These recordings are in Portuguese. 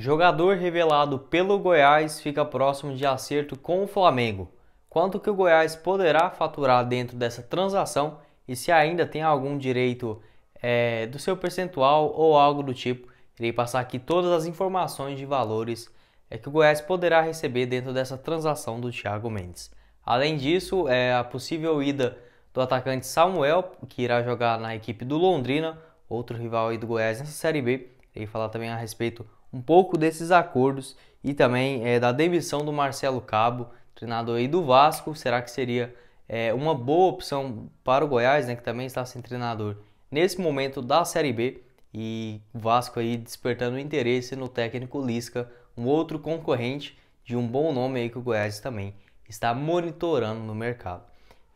Jogador revelado pelo Goiás fica próximo de acerto com o Flamengo. Quanto que o Goiás poderá faturar dentro dessa transação e se ainda tem algum direito é, do seu percentual ou algo do tipo. Irei passar aqui todas as informações de valores é, que o Goiás poderá receber dentro dessa transação do Thiago Mendes. Além disso, é a possível ida do atacante Samuel, que irá jogar na equipe do Londrina, outro rival aí do Goiás nessa Série B. Irei falar também a respeito um pouco desses acordos e também é, da demissão do Marcelo Cabo, treinador aí do Vasco. Será que seria é, uma boa opção para o Goiás, né, que também está sem treinador nesse momento da Série B? E o Vasco aí despertando interesse no técnico Lisca, um outro concorrente de um bom nome aí que o Goiás também está monitorando no mercado.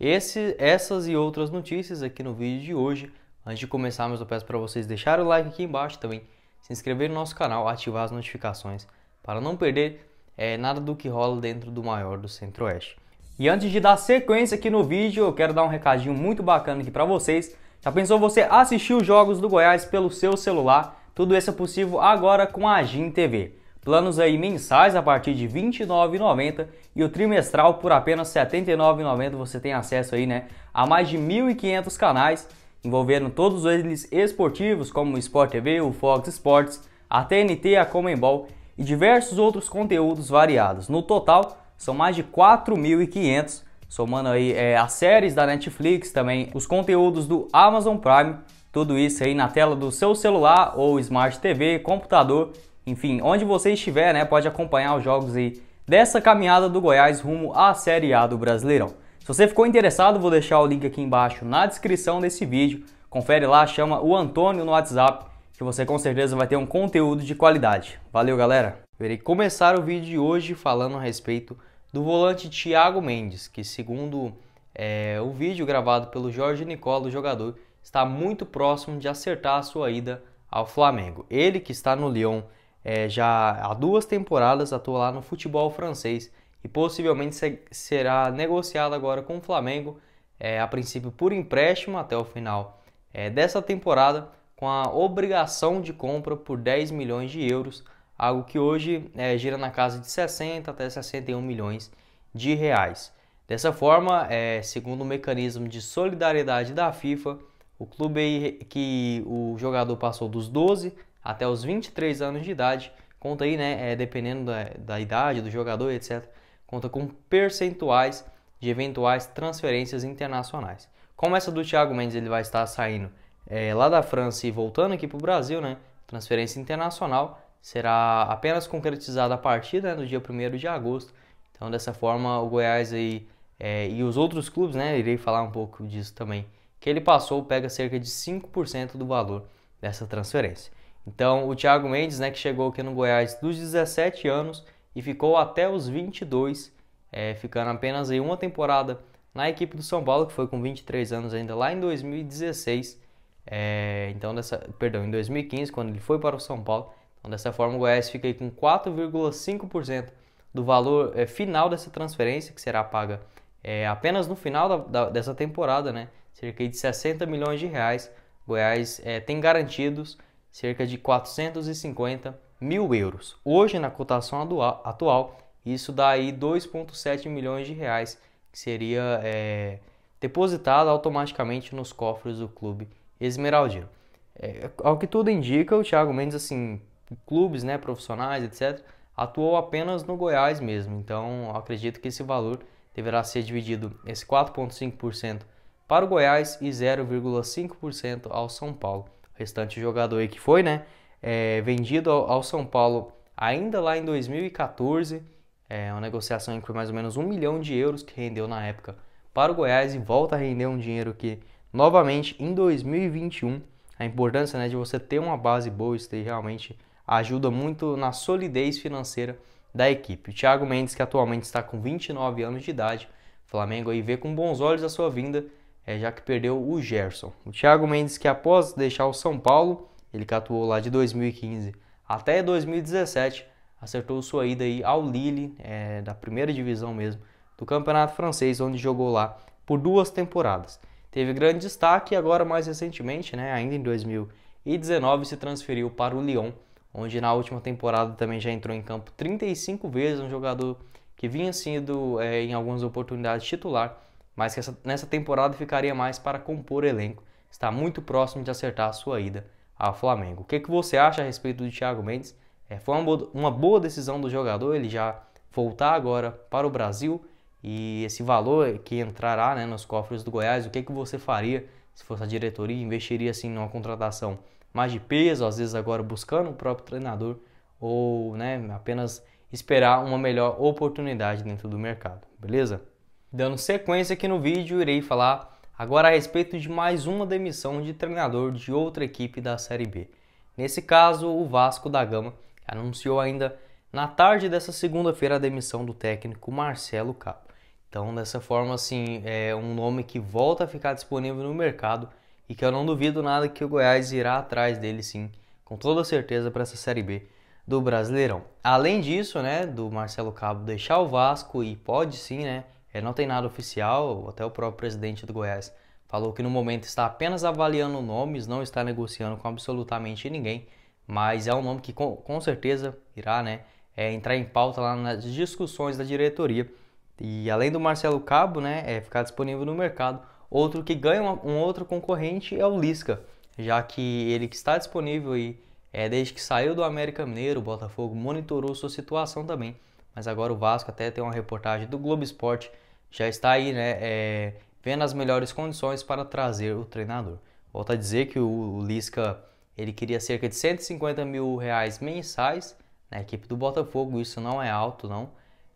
Esse, essas e outras notícias aqui no vídeo de hoje. Antes de começarmos, eu peço para vocês deixarem o like aqui embaixo também se inscrever no nosso canal, ativar as notificações para não perder é, nada do que rola dentro do maior do Centro-Oeste. E antes de dar sequência aqui no vídeo, eu quero dar um recadinho muito bacana aqui para vocês. Já pensou você assistir os jogos do Goiás pelo seu celular? Tudo isso é possível agora com a Gin TV. Planos aí mensais a partir de R$ 29,90 e o trimestral por apenas R$ 79,90 você tem acesso aí, né, a mais de 1.500 canais envolvendo todos eles esportivos como o Sport TV, o Fox Sports, a TNT, a Comembol e diversos outros conteúdos variados. No total, são mais de 4.500, somando aí é, as séries da Netflix, também os conteúdos do Amazon Prime, tudo isso aí na tela do seu celular ou Smart TV, computador, enfim, onde você estiver, né, pode acompanhar os jogos aí dessa caminhada do Goiás rumo à Série A do Brasileirão. Se você ficou interessado, vou deixar o link aqui embaixo na descrição desse vídeo. Confere lá, chama o Antônio no WhatsApp, que você com certeza vai ter um conteúdo de qualidade. Valeu, galera! Eu irei começar o vídeo de hoje falando a respeito do volante Thiago Mendes, que segundo é, o vídeo gravado pelo Jorge Nicola, o jogador, está muito próximo de acertar a sua ida ao Flamengo. Ele que está no Lyon é, já há duas temporadas, atua lá no futebol francês, e possivelmente será negociado agora com o Flamengo, é, a princípio por empréstimo até o final é, dessa temporada, com a obrigação de compra por 10 milhões de euros, algo que hoje é, gira na casa de 60 até 61 milhões de reais. Dessa forma, é, segundo o mecanismo de solidariedade da FIFA, o clube que o jogador passou dos 12 até os 23 anos de idade, conta aí, né, é, dependendo da, da idade do jogador, etc conta com percentuais de eventuais transferências internacionais. Como essa do Thiago Mendes ele vai estar saindo é, lá da França e voltando aqui para o Brasil, né? Transferência internacional será apenas concretizada a partir né, do dia 1 de agosto. Então, dessa forma, o Goiás aí, é, e os outros clubes, né? Irei falar um pouco disso também. Que ele passou pega cerca de 5% do valor dessa transferência. Então, o Thiago Mendes, né, que chegou aqui no Goiás dos 17 anos, e ficou até os 22, é, ficando apenas aí uma temporada na equipe do São Paulo, que foi com 23 anos ainda lá em 2016. É, então, dessa, perdão, em 2015, quando ele foi para o São Paulo. Então, dessa forma, o Goiás fica aí com 4,5% do valor é, final dessa transferência, que será paga é, apenas no final da, da, dessa temporada, né? Cerca de 60 milhões de reais. Goiás é, tem garantidos cerca de 450 mil euros. Hoje, na cotação atual, isso dá aí 2,7 milhões de reais, que seria é, depositado automaticamente nos cofres do clube esmeraldino. É, ao que tudo indica, o Thiago Mendes, assim, clubes né, profissionais, etc., atuou apenas no Goiás mesmo. Então, acredito que esse valor deverá ser dividido, esse 4,5% para o Goiás e 0,5% ao São Paulo. O restante jogador aí que foi, né? é, vendido ao, ao São Paulo ainda lá em 2014. É uma negociação que foi mais ou menos um milhão de euros que rendeu na época para o Goiás e volta a render um dinheiro que, novamente, em 2021, a importância né, de você ter uma base boa, isso realmente ajuda muito na solidez financeira da equipe. O Thiago Mendes, que atualmente está com 29 anos de idade, o Flamengo aí vê com bons olhos a sua vinda, é, já que perdeu o Gerson. O Thiago Mendes, que após deixar o São Paulo, ele atuou lá de 2015 até 2017, acertou sua ida aí ao Lille, é, da primeira divisão mesmo, do Campeonato Francês, onde jogou lá por duas temporadas. Teve grande destaque e agora mais recentemente, né, ainda em 2019, se transferiu para o Lyon, onde na última temporada também já entrou em campo 35 vezes, um jogador que vinha sendo é, em algumas oportunidades titular, mas que essa, nessa temporada ficaria mais para compor elenco. Está muito próximo de acertar a sua ida ao Flamengo. O que, é que você acha a respeito do Thiago Mendes? É, foi uma boa, uma boa decisão do jogador ele já voltar agora para o Brasil e esse valor que entrará né, nos cofres do Goiás, o que, é que você faria se fosse a diretoria? Investiria assim numa contratação mais de peso, às vezes agora buscando o próprio treinador ou né, apenas esperar uma melhor oportunidade dentro do mercado, beleza? Dando sequência aqui no vídeo, irei falar Agora a respeito de mais uma demissão de treinador de outra equipe da Série B. Nesse caso, o Vasco da Gama anunciou ainda na tarde dessa segunda-feira a demissão do técnico Marcelo Capo. Então, dessa forma, assim, é um nome que volta a ficar disponível no mercado e que eu não duvido nada que o Goiás irá atrás dele, sim, com toda certeza para essa Série B do Brasileirão. Além disso, né, do Marcelo Cabo deixar o Vasco e pode sim, né, é, não tem nada oficial, até o próprio presidente do Goiás falou que no momento está apenas avaliando nomes, não está negociando com absolutamente ninguém, mas é um nome que com, com certeza irá né, é, entrar em pauta lá nas discussões da diretoria. E além do Marcelo Cabo né, é, ficar disponível no mercado, outro que ganha um, um outro concorrente é o Lisca, já que ele que está disponível aí, é, desde que saiu do América Mineiro, o Botafogo monitorou sua situação também. Mas agora o Vasco até tem uma reportagem do Globo Esporte já está aí, né, é, vendo as melhores condições para trazer o treinador. Volto a dizer que o, o Lisca ele queria cerca de 150 mil reais mensais na equipe do Botafogo, isso não é alto, não.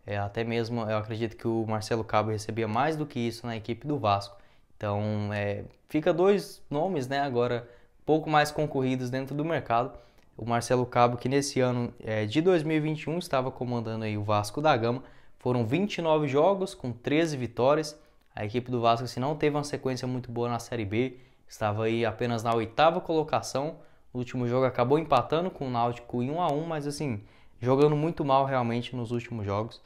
É, até mesmo eu acredito que o Marcelo Cabo recebia mais do que isso na equipe do Vasco. Então é, fica dois nomes, né, agora pouco mais concorridos dentro do mercado. O Marcelo Cabo, que nesse ano é, de 2021 estava comandando aí o Vasco da Gama, foram 29 jogos com 13 vitórias. A equipe do Vasco assim, não teve uma sequência muito boa na Série B, estava aí apenas na oitava colocação. O último jogo acabou empatando com o Náutico em 1 a 1, mas assim, jogando muito mal realmente nos últimos jogos.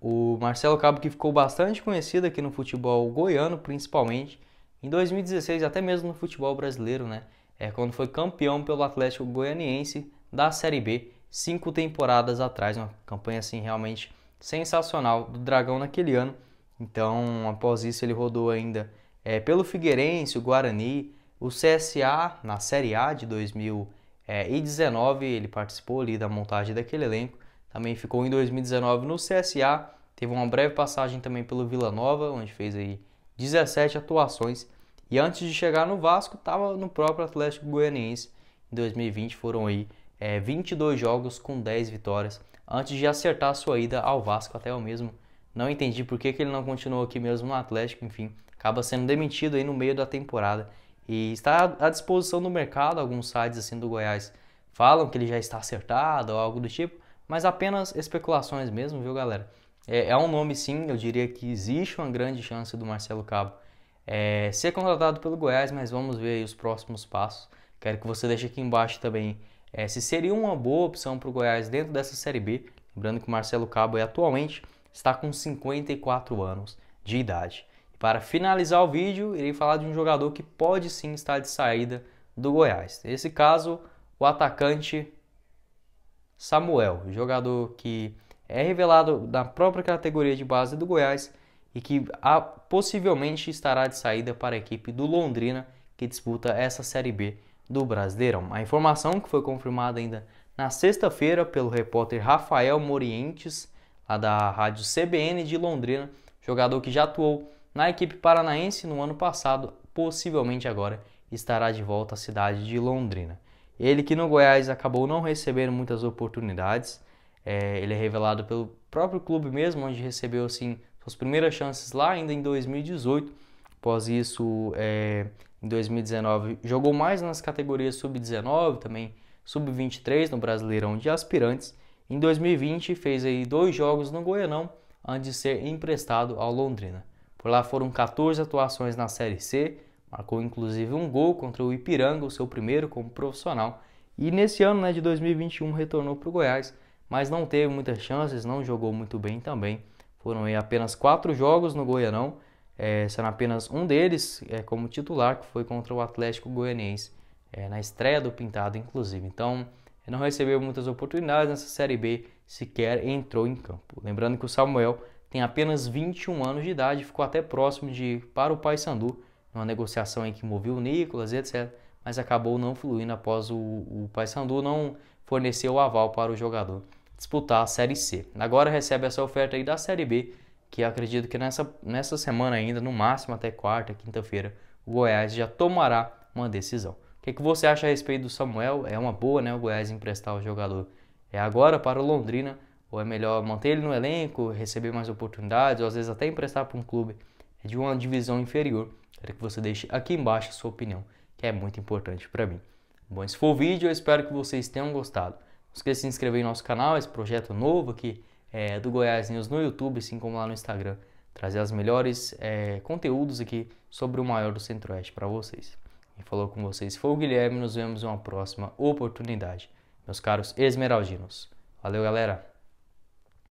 O Marcelo Cabo que ficou bastante conhecido aqui no futebol goiano, principalmente em 2016, até mesmo no futebol brasileiro, né? É quando foi campeão pelo Atlético Goianiense da Série B, cinco temporadas atrás, uma campanha assim realmente sensacional do Dragão naquele ano. Então, após isso, ele rodou ainda é, pelo Figueirense, o Guarani, o CSA na Série A de 2019. Ele participou ali da montagem daquele elenco. Também ficou em 2019 no CSA. Teve uma breve passagem também pelo Vila Nova, onde fez aí 17 atuações. E antes de chegar no Vasco, estava no próprio Atlético Goianiense. Em 2020 foram aí é, 22 jogos com 10 vitórias antes de acertar a sua ida ao Vasco. Até o mesmo não entendi por que, que ele não continuou aqui mesmo no Atlético, enfim, acaba sendo demitido aí no meio da temporada. E está à disposição do mercado, alguns sites assim do Goiás falam que ele já está acertado ou algo do tipo, mas apenas especulações mesmo, viu galera? É, é um nome sim, eu diria que existe uma grande chance do Marcelo Cabo é, ser contratado pelo Goiás, mas vamos ver os próximos passos. Quero que você deixe aqui embaixo também é, se seria uma boa opção para o Goiás dentro dessa Série B. Lembrando que o Marcelo Cabo atualmente está com 54 anos de idade. E para finalizar o vídeo, irei falar de um jogador que pode sim estar de saída do Goiás. Nesse caso, o atacante Samuel, jogador que é revelado da própria categoria de base do Goiás e que ah, possivelmente estará de saída para a equipe do Londrina que disputa essa Série B do Brasileirão. A informação que foi confirmada ainda na sexta-feira pelo repórter Rafael Morientes, lá da rádio CBN de Londrina, jogador que já atuou na equipe paranaense no ano passado, possivelmente agora estará de volta à cidade de Londrina. Ele que no Goiás acabou não recebendo muitas oportunidades, é, ele é revelado pelo próprio clube mesmo, onde recebeu assim suas primeiras chances lá ainda em 2018. Após isso, é, em 2019 jogou mais nas categorias sub-19, também sub-23 no Brasileirão de Aspirantes. Em 2020 fez aí dois jogos no Goianão antes de ser emprestado ao Londrina. Por lá foram 14 atuações na Série C, marcou inclusive um gol contra o Ipiranga, o seu primeiro como profissional. E nesse ano né, de 2021 retornou para o Goiás, mas não teve muitas chances, não jogou muito bem também. Foram aí apenas quatro jogos no Goianão é, sendo apenas um deles é, como titular, que foi contra o Atlético Goianiense, é, na estreia do Pintado, inclusive. Então, não recebeu muitas oportunidades nessa Série B, sequer entrou em campo. Lembrando que o Samuel tem apenas 21 anos de idade, ficou até próximo de ir para o Paysandu, numa negociação em que moveu o Nicolas, etc., mas acabou não fluindo após o, o Paysandu não fornecer o aval para o jogador disputar a Série C. Agora recebe essa oferta aí da Série B, que acredito que nessa, nessa semana ainda, no máximo até quarta, quinta-feira, o Goiás já tomará uma decisão. O que, é que você acha a respeito do Samuel? É uma boa, né, o Goiás emprestar o jogador é agora para o Londrina, ou é melhor manter ele no elenco, receber mais oportunidades, ou às vezes até emprestar para um clube de uma divisão inferior? Quero que você deixe aqui embaixo sua opinião, que é muito importante para mim. Bom, esse foi o vídeo, eu espero que vocês tenham gostado. Não esqueça de se inscrever em nosso canal, esse projeto novo aqui é, do Goiásinhos no YouTube, assim como lá no Instagram. Trazer os melhores é, conteúdos aqui sobre o maior do Centro-Oeste para vocês. Quem falou com vocês foi o Guilherme. Nos vemos em uma próxima oportunidade. Meus caros esmeraldinos. Valeu, galera!